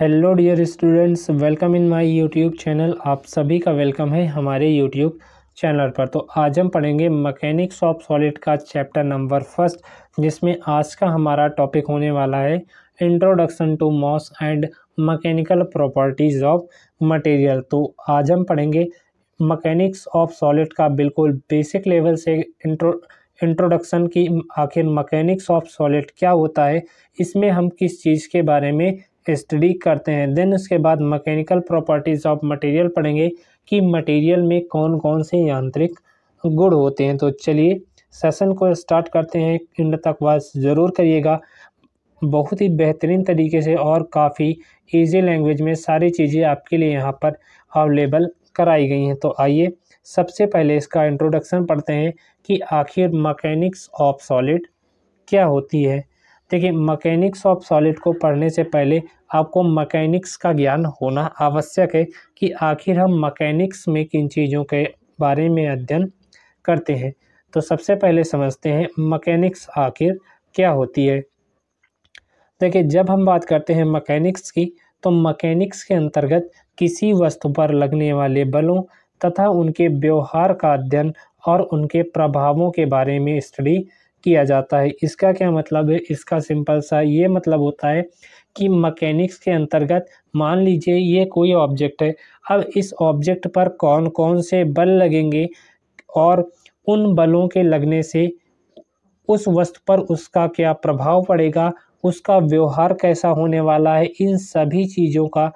hello dear students welcome in my YouTube channel आप सभी का वेलकम है हमारे यूट्यूब चैनल पर तो आज हम पढ़ेंगे मैकेनिक्स ऑफ सॉलिड का चैप्टर नंबर फर्स्ट जिसमें आज का हमारा टॉपिक होने वाला है introduction to MOS and mechanical properties of material तो आज हम पढ़ेंगे मकैनिक्स ऑफ सॉलिड का बिल्कुल बेसिक लेवल से इंट्रो इंट्रोडक्शन की आखिर मकैनिक्स ऑफ सॉलिड क्या होता है इसमें हम किस चीज़ के बारे में स्टडी करते हैं देन उसके बाद मैकेनिकल प्रॉपर्टीज़ ऑफ मटेरियल पढ़ेंगे कि मटेरियल में कौन कौन से यांत्रिक गुण होते हैं तो चलिए सेशन को स्टार्ट करते हैं इन तक वाच ज़रूर करिएगा बहुत ही बेहतरीन तरीके से और काफ़ी ईजी लैंग्वेज में सारी चीज़ें आपके लिए यहाँ पर अवेलेबल कराई गई हैं तो आइए सबसे पहले इसका इंट्रोडक्शन पढ़ते हैं कि आखिर मकैनिक्स ऑफ सॉलिड क्या होती है देखिए मकैनिक्स ऑफ सॉलिड को पढ़ने से पहले आपको मकैनिक्स का ज्ञान होना आवश्यक है कि आखिर हम मकैनिक्स में किन चीज़ों के बारे में अध्ययन करते हैं तो सबसे पहले समझते हैं मकैनिक्स आखिर क्या होती है देखिए जब हम बात करते हैं मकैनिक्स की तो मकैनिक्स के अंतर्गत किसी वस्तु पर लगने वाले बलों तथा उनके व्यवहार का अध्ययन और उनके प्रभावों के बारे में स्टडी किया जाता है इसका क्या मतलब है इसका सिंपल सा ये मतलब होता है कि मकैनिक्स के अंतर्गत मान लीजिए ये कोई ऑब्जेक्ट है अब इस ऑब्जेक्ट पर कौन कौन से बल लगेंगे और उन बलों के लगने से उस वस्तु पर उसका क्या प्रभाव पड़ेगा उसका व्यवहार कैसा होने वाला है इन सभी चीज़ों का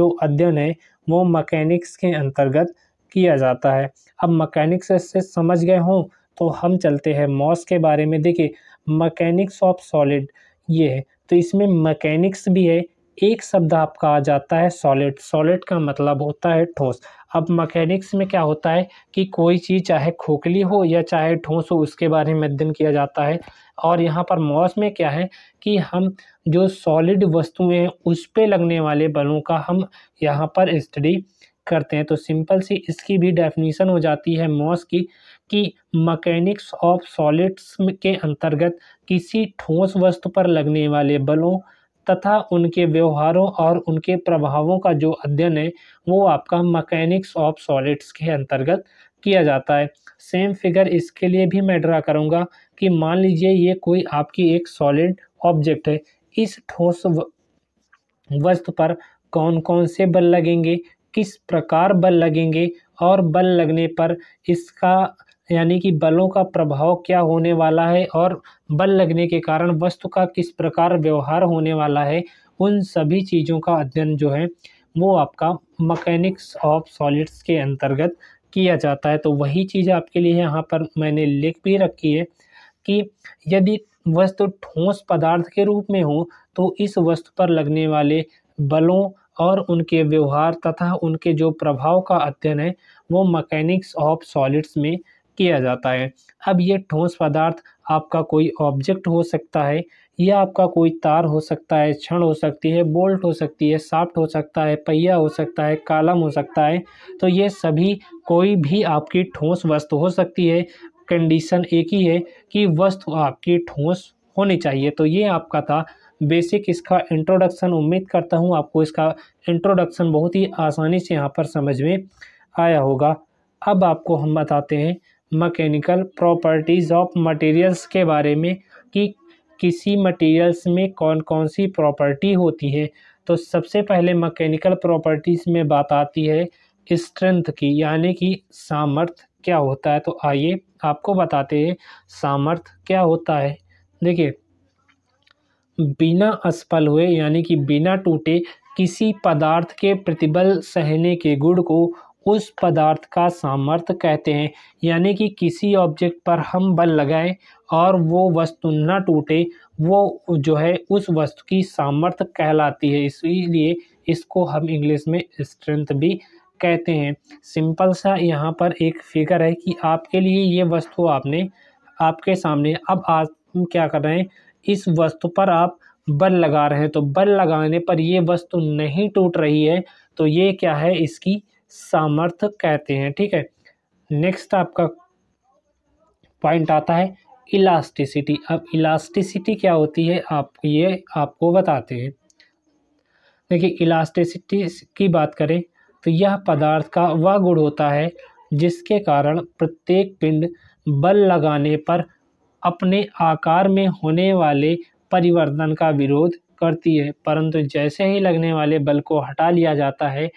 जो अध्ययन है वो मकैनिक्स के अंतर्गत किया जाता है अब मकैनिक्स से समझ गए हों तो हम चलते हैं मॉस के बारे में देखिए मकैनिक्स ऑफ सॉलिड ये है तो इसमें मकैनिक्स भी है एक शब्द आपका आ जाता है सॉलिड सॉलिड का मतलब होता है ठोस अब मकैनिक्स में क्या होता है कि कोई चीज़ चाहे खोखली हो या चाहे ठोस हो उसके बारे में अध्ययन किया जाता है और यहाँ पर मॉस में क्या है कि हम जो सॉलिड वस्तुएं हैं उस पर लगने वाले बलों का हम यहाँ पर स्टडी करते हैं तो सिंपल सी इसकी भी डेफिनेशन हो जाती है मॉस की कि मकैनिक्स ऑफ सॉलिड्स के अंतर्गत किसी ठोस वस्तु पर लगने वाले बलों तथा उनके व्यवहारों और उनके प्रभावों का जो अध्ययन है वो आपका मकैनिक्स ऑफ सॉलिड्स के अंतर्गत किया जाता है सेम फिगर इसके लिए भी मैं ड्रा करूँगा कि मान लीजिए ये कोई आपकी एक सॉलिड ऑब्जेक्ट है इस ठोस वस्तु पर कौन कौन से बल लगेंगे किस प्रकार बल लगेंगे और बल लगने पर इसका यानी कि बलों का प्रभाव क्या होने वाला है और बल लगने के कारण वस्तु का किस प्रकार व्यवहार होने वाला है उन सभी चीज़ों का अध्ययन जो है वो आपका मकैनिक्स ऑफ सॉलिड्स के अंतर्गत किया जाता है तो वही चीज़ आपके लिए यहाँ पर मैंने लिख भी रखी है कि यदि वस्तु ठोस पदार्थ के रूप में हो तो इस वस्तु पर लगने वाले बलों और उनके व्यवहार तथा उनके जो प्रभाव का अध्ययन है वो मकैनिक्स ऑफ सॉलिड्स में किया जाता है अब ये ठोस पदार्थ आपका कोई ऑब्जेक्ट हो सकता है या आपका कोई तार हो सकता है क्षण हो सकती है बोल्ट हो सकती है साफ्ट हो सकता है पहिया हो सकता है कालम हो सकता है तो ये सभी कोई भी आपकी ठोस वस्तु हो सकती है कंडीशन एक ही है कि वस्तु आपकी ठोस होनी चाहिए तो ये आपका था बेसिक इसका इंट्रोडक्शन उम्मीद करता हूँ आपको इसका इंट्रोडक्शन बहुत ही आसानी से यहाँ पर समझ में आया होगा अब आपको हम बताते हैं मकैनिकल प्रॉपर्टीज़ ऑफ मटेरियल्स के बारे में कि किसी मटेरियल्स में कौन कौन सी प्रॉपर्टी होती है तो सबसे पहले मकैनिकल प्रॉपर्टीज़ में बात आती है स्ट्रेंथ की यानी कि सामर्थ क्या होता है तो आइए आपको बताते हैं सामर्थ क्या होता है देखिए बिना असफल हुए यानी कि बिना टूटे किसी पदार्थ के प्रतिबल सहने के गुण को उस पदार्थ का सामर्थ्य कहते हैं यानी कि किसी ऑब्जेक्ट पर हम बल लगाएं और वो वस्तु न टूटे वो जो है उस वस्तु की सामर्थ्य कहलाती है इसीलिए इसको हम इंग्लिश में स्ट्रेंथ भी कहते हैं सिंपल सा यहाँ पर एक फिगर है कि आपके लिए ये वस्तु आपने आपके सामने अब आप क्या कर रहे हैं इस वस्तु पर आप बल लगा रहे हैं तो बल लगाने पर ये वस्तु नहीं टूट रही है तो ये क्या है इसकी सामर्थ्य कहते हैं ठीक है नेक्स्ट आपका पॉइंट आता है इलास्टिसिटी अब इलास्टिसिटी क्या होती है आप ये आपको बताते हैं देखिए इलास्टिसिटी की बात करें तो यह पदार्थ का वह गुण होता है जिसके कारण प्रत्येक पिंड बल लगाने पर अपने आकार में होने वाले परिवर्तन का विरोध करती है परंतु जैसे ही लगने वाले बल को हटा लिया जाता है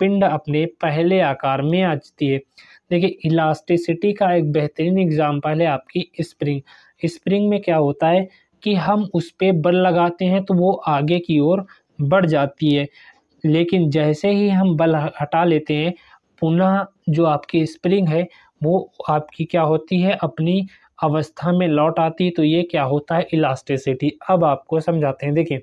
पिंड अपने पहले आकार में आ जाती है देखिए इलास्टिसिटी का एक बेहतरीन एग्जाम्पल है आपकी स्प्रिंग स्प्रिंग में क्या होता है कि हम उस पर बल लगाते हैं तो वो आगे की ओर बढ़ जाती है लेकिन जैसे ही हम बल हटा लेते हैं पुनः जो आपकी स्प्रिंग है वो आपकी क्या होती है अपनी अवस्था में लौट आती है तो ये क्या होता है इलास्टिसिटी अब आपको समझाते हैं देखिए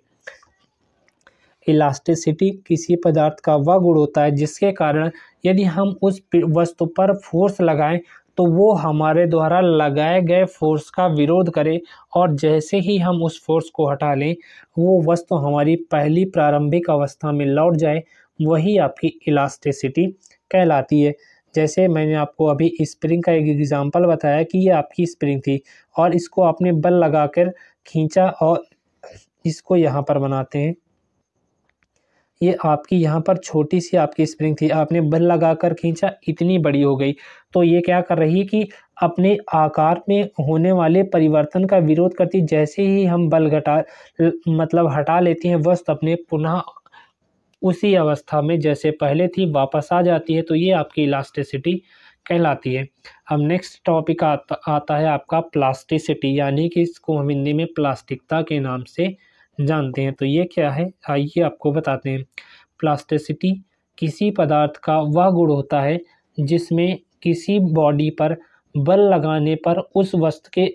इलास्टिसिटी किसी पदार्थ का वह गुण होता है जिसके कारण यदि हम उस वस्तु पर फोर्स लगाएं तो वो हमारे द्वारा लगाए गए फोर्स का विरोध करे और जैसे ही हम उस फोर्स को हटा लें वो वस्तु हमारी पहली प्रारंभिक अवस्था में लौट जाए वही आपकी इलास्टिसिटी कहलाती है जैसे मैंने आपको अभी स्प्रिंग का एक एग्ज़ाम्पल बताया कि ये आपकी स्प्रिंग थी और इसको आपने बल लगाकर खींचा और इसको यहाँ पर बनाते हैं ये आपकी यहाँ पर छोटी सी आपकी स्प्रिंग थी आपने बल लगा कर खींचा इतनी बड़ी हो गई तो ये क्या कर रही है कि अपने आकार में होने वाले परिवर्तन का विरोध करती जैसे ही हम बल घटा मतलब हटा लेती हैं वस्तु अपने पुनः उसी अवस्था में जैसे पहले थी वापस आ जाती है तो ये आपकी इलास्टिसिटी कहलाती है अब नेक्स्ट टॉपिक आता, आता है आपका प्लास्टिसिटी यानी कि इसको हम हिंदी में प्लास्टिकता के नाम से जानते हैं तो ये क्या है आइए आपको बताते हैं प्लास्टिसिटी किसी पदार्थ का वह गुण होता है जिसमें किसी बॉडी पर बल लगाने पर उस वस्तु के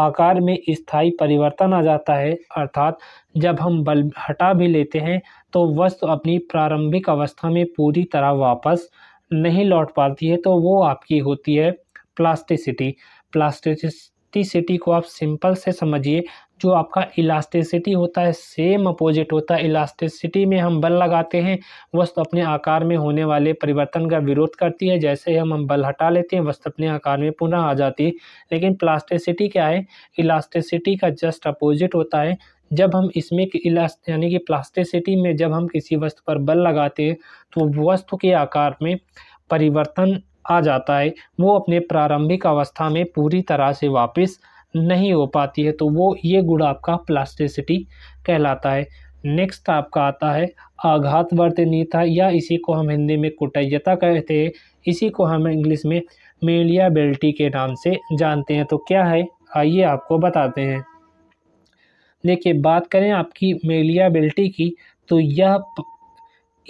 आकार में स्थायी परिवर्तन आ जाता है अर्थात जब हम बल हटा भी लेते हैं तो वस्तु अपनी प्रारंभिक अवस्था में पूरी तरह वापस नहीं लौट पाती है तो वो आपकी होती है प्लास्टिसिटी प्लास्टिसिटी को आप सिंपल से समझिए जो आपका इलास्टिसिटी होता है सेम अपोजिट होता है इलास्टिसिटी में हम बल लगाते हैं वस्तु अपने आकार में होने वाले परिवर्तन का विरोध करती है जैसे ही हम हम बल हटा लेते हैं वस्तु अपने आकार में पुनः आ जाती है लेकिन प्लास्टिसिटी क्या है इलास्टिसिटी का जस्ट अपोजिट होता है जब हम इसमें इलास्ट यानी कि प्लास्टिसिटी में जब हम किसी वस्तु पर बल लगाते हैं तो वस्तु के आकार में परिवर्तन आ जाता है वो अपने प्रारंभिक अवस्था में पूरी तरह से वापस नहीं हो पाती है तो वो ये गुण आपका प्लास्टिसिटी कहलाता है नेक्स्ट आपका आता है आघात वर्तनीयता या इसी को हम हिंदी में कुटयता कहते हैं इसी को हम इंग्लिश में मेलिया बेल्टी के नाम से जानते हैं तो क्या है आइए आपको बताते हैं देखिए बात करें आपकी मेलिया बेल्टी की तो यह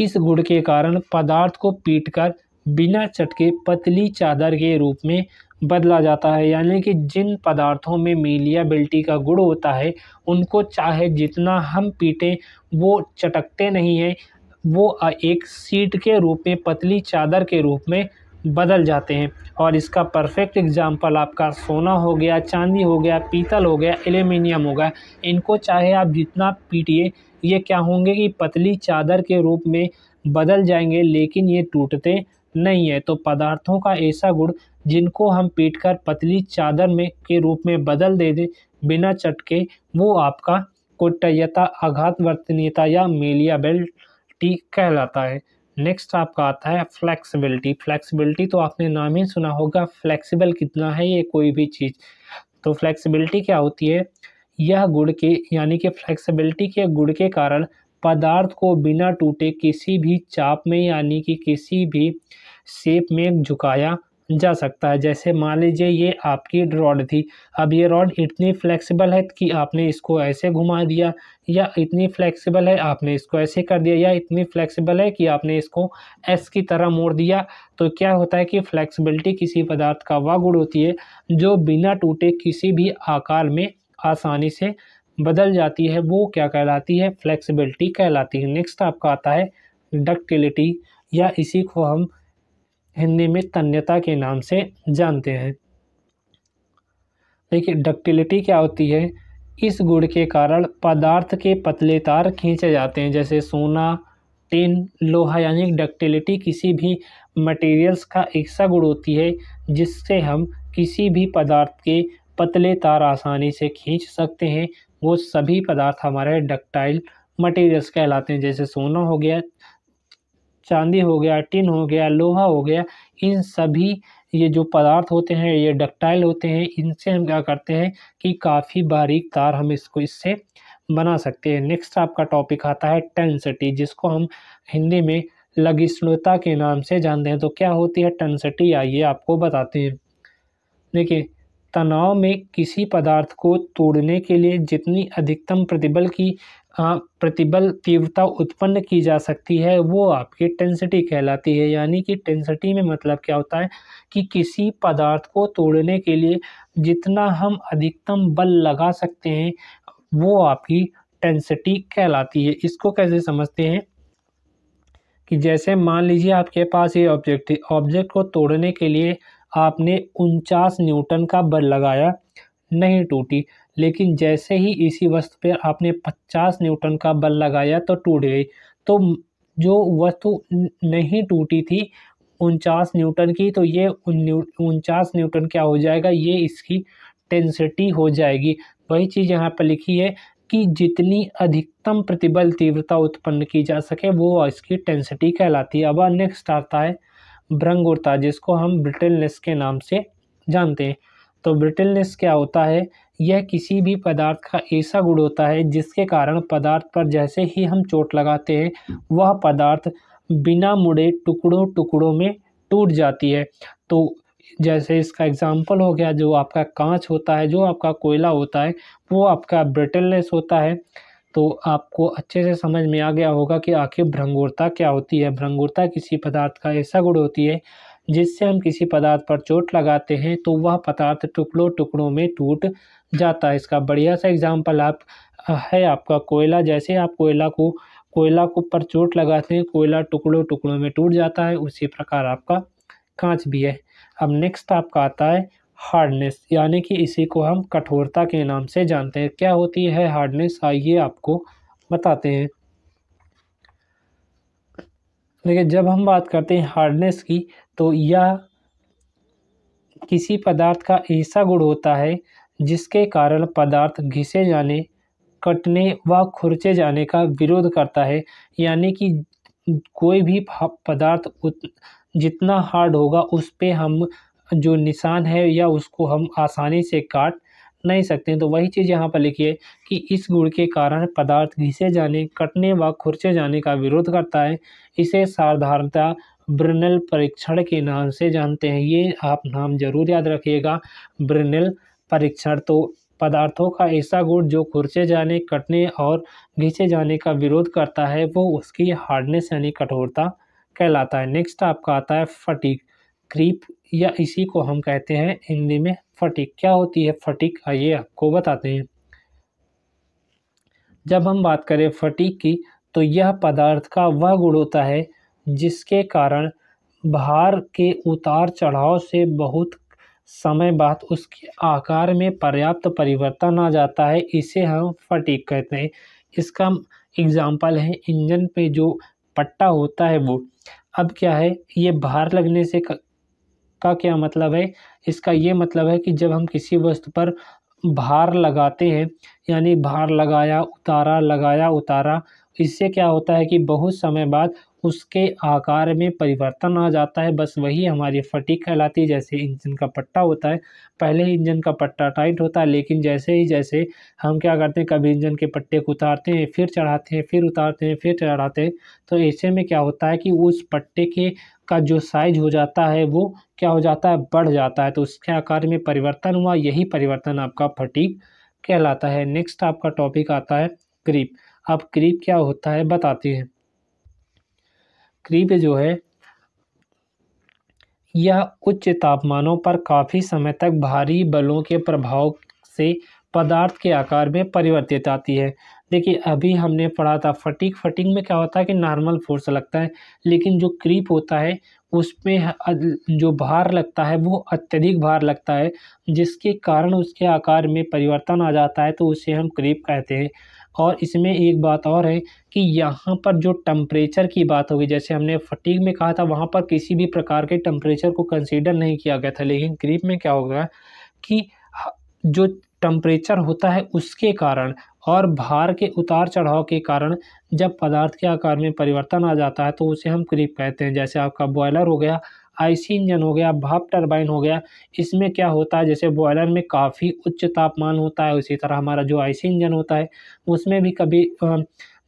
इस गुण के कारण पदार्थ को पीटकर बिना चटके पतली चादर के रूप में बदला जाता है यानी कि जिन पदार्थों में मीलियाबिलिटी का गुड़ होता है उनको चाहे जितना हम पीटें वो चटकते नहीं हैं वो एक सीट के रूप में पतली चादर के रूप में बदल जाते हैं और इसका परफेक्ट एग्जाम्पल आपका सोना हो गया चांदी हो गया पीतल हो गया एल्यूमिनियम हो गया इनको चाहे आप जितना पीटिए ये क्या होंगे कि पतली चादर के रूप में बदल जाएंगे लेकिन ये टूटते नहीं है तो पदार्थों का ऐसा गुण जिनको हम पीटकर पतली चादर में के रूप में बदल दे दें बिना चटके वो आपका कोटयता आघात वर्तनीयता या मेलियाबिलिटी कहलाता है नेक्स्ट आपका आता है फ्लेक्सिबिलिटी फ्लेक्सिबिलिटी तो आपने नाम ही सुना होगा फ्लेक्सिबल कितना है ये कोई भी चीज़ तो फ्लेक्सिबिलिटी क्या होती है यह गुड़ के यानी कि फ्लेक्सिबिलिटी के गुड़ के कारण पदार्थ को बिना टूटे किसी भी चाप में यानी कि किसी भी शेप में झुकाया जा सकता है जैसे मान लीजिए ये आपकी रॉड थी अब ये रॉड इतनी फ्लेक्सिबल है कि आपने इसको ऐसे घुमा दिया या इतनी फ्लेक्सिबल है आपने इसको ऐसे कर दिया या इतनी फ्लेक्सिबल है कि आपने इसको एस की तरह मोड़ दिया तो क्या होता है कि फ्लेक्सिबिलिटी किसी पदार्थ का वह गुण होती है जो बिना टूटे किसी भी आकार में आसानी से बदल जाती है वो क्या कहलाती है फ्लेक्सिबिलिटी कहलाती है नेक्स्ट आपका आता है डक्टिलिटी या इसी को हम हिंदी में तन्यता के नाम से जानते हैं देखिए डक्टिलिटी क्या होती है इस गुण के कारण पदार्थ के पतले तार खींचे जाते हैं जैसे सोना टिन लोहा यानी डक्टिलिटी किसी भी मटेरियल्स का ऐसा गुण होती है जिससे हम किसी भी पदार्थ के पतले तार आसानी से खींच सकते हैं वो सभी पदार्थ हमारे डक्टाइल मटेरियल्स कहलाते हैं जैसे सोना हो गया चांदी हो गया टिन हो गया लोहा हो गया इन सभी ये जो पदार्थ होते हैं ये डक्टाइल होते हैं इनसे हम क्या करते हैं कि काफ़ी बारीक तार हम इसको इससे बना सकते हैं नेक्स्ट आपका टॉपिक आता है टेंसिटी जिसको हम हिंदी में लगिष्णुता के नाम से जानते हैं तो क्या होती है टेंसिटी आइए आपको बताते हैं देखिए तनाव में किसी पदार्थ को तोड़ने के लिए जितनी अधिकतम प्रतिबल की हाँ, प्रतिबल तीव्रता उत्पन्न की जा सकती है वो आपकी टेंसिटी कहलाती है यानी कि टेंसिटी में मतलब क्या होता है कि किसी पदार्थ को तोड़ने के लिए जितना हम अधिकतम बल लगा सकते हैं वो आपकी टेंसिटी कहलाती है इसको कैसे समझते हैं कि जैसे मान लीजिए आपके पास ये ऑब्जेक्ट है ऑब्जेक्ट को तोड़ने के लिए आपने उनचास न्यूटन का बल लगाया नहीं टूटी लेकिन जैसे ही इसी वस्तु पर आपने 50 न्यूटन का बल लगाया तो टूट गई तो जो वस्तु नहीं टूटी थी उनचास न्यूटन की तो ये उनचास न्यूटन क्या हो जाएगा ये इसकी टेंसिटी हो जाएगी वही चीज़ यहाँ पर लिखी है कि जितनी अधिकतम प्रतिबल तीव्रता उत्पन्न की जा सके वो इसकी टेंसिटी कहलाती है अब नेक्स्ट आता है भ्रंगुरता जिसको हम ब्रिटेलनेस के नाम से जानते हैं तो ब्रिटेलनेस क्या होता है यह किसी भी पदार्थ का ऐसा गुण होता है जिसके कारण पदार्थ पर जैसे ही हम चोट लगाते हैं वह पदार्थ बिना मुड़े टुकड़ों टुकड़ों में टूट जाती है तो जैसे इसका एग्जाम्पल हो गया जो आपका कांच होता है जो आपका कोयला होता है वो आपका ब्रिटलनेस होता है तो आपको अच्छे से समझ में आ गया होगा कि आखिर भ्रंगुरता क्या होती है भ्रंगुरता किसी पदार्थ का ऐसा गुण होती है जिससे हम किसी पदार्थ पर चोट लगाते हैं तो वह पदार्थ टुकड़ों टुकड़ों में टूट जाता है इसका बढ़िया सा एग्जाम्पल आप है आपका कोयला जैसे आप कोयला को कोयला को पर चोट लगाते हैं कोयला टुकड़ों टुकड़ों में टूट जाता है उसी प्रकार आपका कांच भी है अब नेक्स्ट आपका आता है हार्डनेस यानी कि इसी को हम कठोरता के नाम से जानते हैं क्या होती है हार्डनेस आइए आपको बताते हैं देखिए जब हम बात करते हैं हार्डनेस की तो यह किसी पदार्थ का ऐसा गुण होता है जिसके कारण पदार्थ घिसे जाने कटने व खुरचे जाने का विरोध करता है यानी कि कोई भी पदार्थ जितना हार्ड होगा उस पर हम जो निशान है या उसको हम आसानी से काट नहीं सकते तो वही चीज़ यहाँ पर लिखिए कि इस गुण के कारण पदार्थ घिसे जाने कटने व खुरचे जाने का विरोध करता है इसे साधारणता ब्रनल परीक्षण के नाम से जानते हैं ये आप नाम जरूर याद रखिएगा ब्रनल परीक्षण तो पदार्थों का ऐसा गुण जो खुरचे जाने कटने और घिसे जाने का विरोध करता है वो उसकी हार्डनेस यानी कठोरता कहलाता है नेक्स्ट आपका आता है फटीक क्रीप या इसी को हम कहते हैं हिंदी में फटिक क्या होती है फटिक आइए आपको बताते हैं जब हम बात करें फटिक की तो यह पदार्थ का वह गुण होता है जिसके कारण भार के उतार चढ़ाव से बहुत समय बाद उसके आकार में पर्याप्त परिवर्तन आ जाता है इसे हम फटीक कहते हैं इसका एग्जाम्पल है इंजन पे जो पट्टा होता है वो अब क्या है ये भार लगने से का क्या मतलब है इसका ये मतलब है कि जब हम किसी वस्तु पर भार लगाते हैं यानी भार लगाया उतारा लगाया उतारा इससे क्या होता है कि बहुत समय बाद उसके आकार में परिवर्तन आ जाता है बस वही हमारी फटीक कहलाती है जैसे इंजन का पट्टा होता है पहले ही इंजन का पट्टा टाइट होता है लेकिन जैसे ही जैसे हम क्या करते हैं कभी इंजन के पट्टे को उतारते हैं फिर चढ़ाते हैं फिर उतारते हैं फिर चढ़ाते हैं तो ऐसे में क्या होता है कि उस पट्टे के का जो साइज हो जाता है वो क्या हो जाता है बढ़ जाता है तो उसके आकार में परिवर्तन हुआ यही परिवर्तन आपका फटीक कहलाता है नेक्स्ट आपका टॉपिक आता है ग्रीप अब क्रीप क्या होता है बताते हैं क्रीप जो है यह उच्च तापमानों पर काफ़ी समय तक भारी बलों के प्रभाव से पदार्थ के आकार में परिवर्तित आती है देखिए अभी हमने पढ़ा था फटिक फटिंग में क्या होता है कि नॉर्मल फोर्स लगता है लेकिन जो क्रीप होता है उसमें जो भार लगता है वो अत्यधिक भार लगता है जिसके कारण उसके आकार में परिवर्तन आ जाता है तो उसे हम क्रीप कहते हैं और इसमें एक बात और है कि यहाँ पर जो टम्परेचर की बात होगी जैसे हमने फटीक में कहा था वहाँ पर किसी भी प्रकार के टम्परेचर को कंसीडर नहीं किया गया था लेकिन क्रीप में क्या होगा कि जो टम्परेचर होता है उसके कारण और भार के उतार चढ़ाव के कारण जब पदार्थ के आकार में परिवर्तन आ जाता है तो उसे हम क्रीप कहते हैं जैसे आपका बॉयलर हो गया आईसी इंजन हो गया भाप टरबाइन हो गया इसमें क्या होता है जैसे बॉयलर में काफ़ी उच्च तापमान होता है उसी तरह हमारा जो आईसी इंजन होता है उसमें भी कभी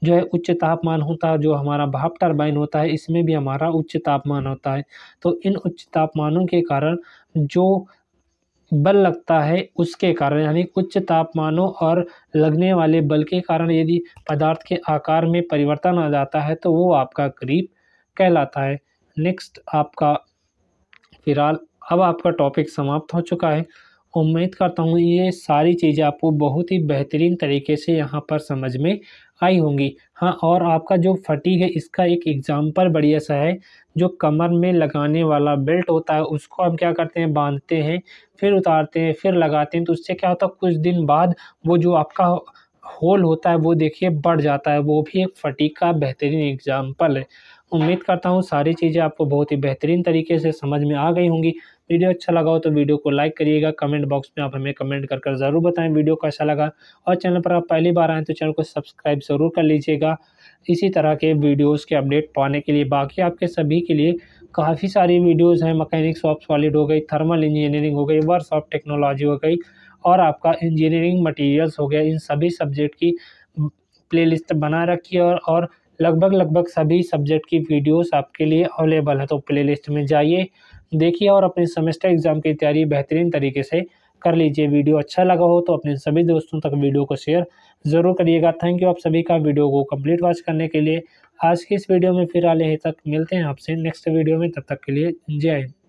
जो है उच्च तापमान होता है जो हमारा भाप टरबाइन होता है इसमें भी हमारा उच्च तापमान होता है तो इन उच्च तापमानों के कारण जो बल लगता है उसके कारण यानी उच्च तापमानों और लगने वाले बल के कारण यदि पदार्थ के आकार में परिवर्तन आ जाता है तो वो आपका करीब कहलाता है नेक्स्ट आपका फिलहाल अब आपका टॉपिक समाप्त हो चुका है उम्मीद करता हूँ ये सारी चीज़ें आपको बहुत ही बेहतरीन तरीके से यहाँ पर समझ में आई होंगी हाँ और आपका जो फटीक है इसका एक एग्ज़ाम्पल बढ़िया सा है जो कमर में लगाने वाला बेल्ट होता है उसको हम क्या करते हैं बांधते हैं फिर उतारते हैं फिर लगाते हैं तो उससे क्या होता है कुछ दिन बाद वो जो आपका होल होता है वो देखिए बढ़ जाता है वो भी एक फटीक का बेहतरीन एग्ज़ाम्पल है उम्मीद करता हूँ सारी चीज़ें आपको बहुत ही बेहतरीन तरीके से समझ में आ गई होंगी वीडियो अच्छा लगा हो तो वीडियो को लाइक करिएगा कमेंट बॉक्स में आप हमें कमेंट कर ज़रूर बताएं वीडियो कैसा लगा और चैनल पर आप पहली बार आएँ तो चैनल को सब्सक्राइब ज़रूर कर लीजिएगा इसी तरह के वीडियोज़ के अपडेट पाने के लिए बाकी आपके सभी के लिए काफ़ी सारी वीडियोज़ हैं मकैनिक शॉप सॉलिड हो गई थर्मल इंजीनियरिंग हो गई वर्स ऑफ टेक्नोलॉजी हो गई और आपका इंजीनियरिंग मटेरियल्स हो गया इन सभी सब्जेक्ट की प्लेलिस्ट बना रखी है और, और लगभग लगभग सभी सब्जेक्ट की वीडियोस आपके लिए अवेलेबल है तो प्लेलिस्ट में जाइए देखिए और अपने सेमेस्टर एग्ज़ाम की तैयारी बेहतरीन तरीके से कर लीजिए वीडियो अच्छा लगा हो तो अपने सभी दोस्तों तक वीडियो को शेयर ज़रूर करिएगा थैंक यू आप सभी का वीडियो को कम्प्लीट वॉच करने के लिए आज की इस वीडियो में फिर आले तक मिलते हैं आपसे नेक्स्ट वीडियो में तब तक के लिए जय हिंद